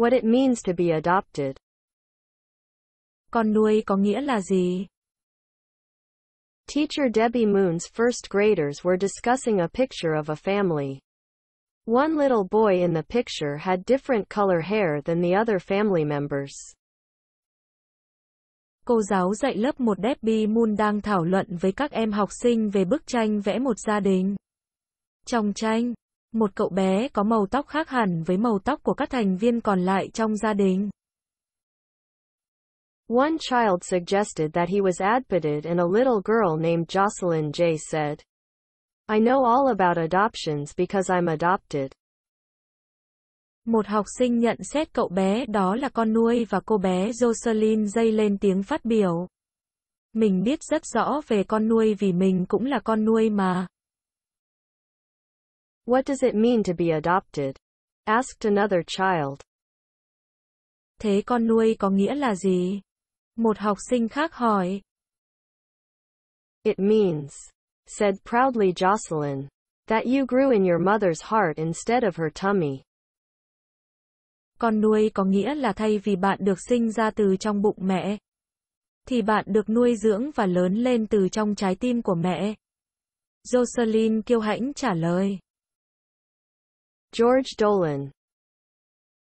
What it means to be adopted. Con nuôi có nghĩa là gì? Teacher Debbie Moon's first graders were discussing a picture of a family. One little boy in the picture had different color hair than the other family members. Cô giáo dạy lớp 1 Debbie Moon đang thảo luận với các em học sinh về bức tranh vẽ một gia đình. Trong tranh, một cậu bé có màu tóc khác hẳn với màu tóc của các thành viên còn lại trong gia đình. One child suggested that he was adopted and a little girl named Jocelyn J said, I know all about adoptions because I'm adopted. Một học sinh nhận xét cậu bé đó là con nuôi và cô bé Jocelyn dây lên tiếng phát biểu. Mình biết rất rõ về con nuôi vì mình cũng là con nuôi mà. What does it mean to be adopted? asked another child. Thế con nuôi có nghĩa là gì? Một học sinh khác hỏi. It means, said proudly Jocelyn, that you grew in your mother's heart instead of her tummy. Con nuôi có nghĩa là thay vì bạn được sinh ra từ trong bụng mẹ, thì bạn được nuôi dưỡng và lớn lên từ trong trái tim của mẹ. Jocelyn kiêu hãnh trả lời. George Dolan